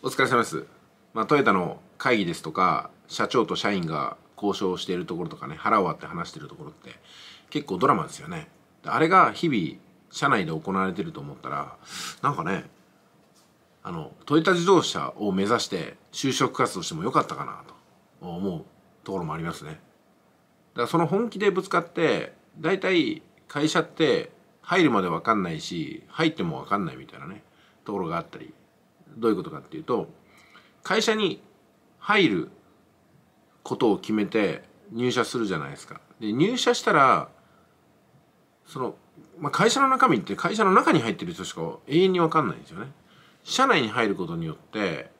お疲れ様です、まあ、トヨタの会議ですとか社長と社員が交渉しているところとかね腹を割って話してるところって結構ドラマですよねあれが日々社内で行われてると思ったらなんかねあのトヨタ自動車を目指して就職活動してもよかったかなと思うところもありますねだからその本気でぶつかって大体会社って入るまで分かんないし入っても分かんないみたいなねところがあったりどういうことかっていうと会社に入ることを決めて入社するじゃないですか。で入社したらその、まあ、会社の中身って会社の中に入ってる人しか永遠に分かんないんですよね。社内に入ることによって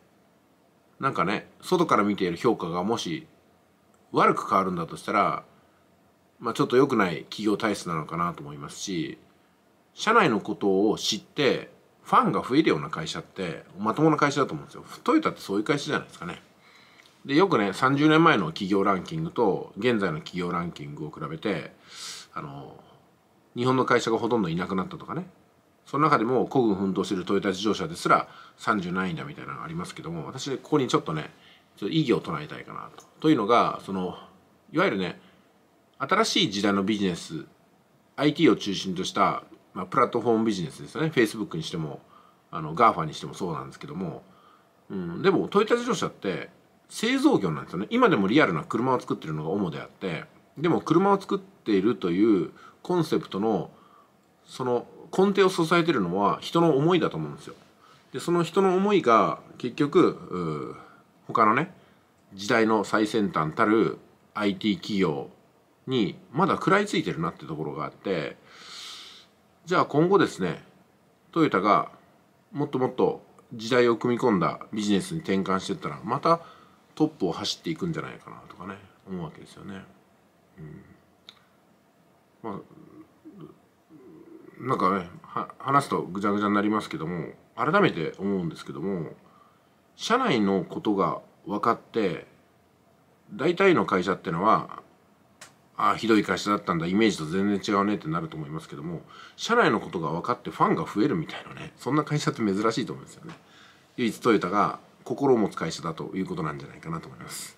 なんかね外から見ている評価がもし悪く変わるんだとしたら、まあ、ちょっと良くない企業体質なのかなと思いますし社内のことを知ってファンが増えるような会社ってまともな会社だと思うんですよトヨタってそういう会社じゃないですかねでよくね30年前の企業ランキングと現在の企業ランキングを比べてあの日本の会社がほとんどいなくなったとかねその中でも古軍奮闘してるトヨタ自動車ですら37位だみたいなのがありますけども私ここにちょっとねちょっと異議を唱えたいかなと。というのがそのいわゆるね新しい時代のビジネス IT を中心とした、まあ、プラットフォームビジネスですよね Facebook にしてもあの GAFA にしてもそうなんですけども、うん、でもトヨタ自動車って製造業なんですよね今でもリアルな車を作ってるのが主であってでも車を作っているというコンセプトのその根底を支えてるのは人の思いだと思うんですよ。でその人の思いが結局他のね時代の最先端たる IT 企業にまだ食らいついてるなってところがあってじゃあ今後ですねトヨタがもっともっと時代を組み込んだビジネスに転換してったらまたトップを走っていくんじゃないかなとかね思うわけですよね。うんまあ、なんかね話すとぐちゃぐちゃになりますけども改めて思うんですけども社内のことが分かって大体の会社ってのはああひどい会社だったんだイメージと全然違うねってなると思いますけども社内のことが分かってファンが増えるみたいなねそんな会社って珍しいと思うんですよね唯一トヨタが心を持つ会社だということなんじゃないかなと思います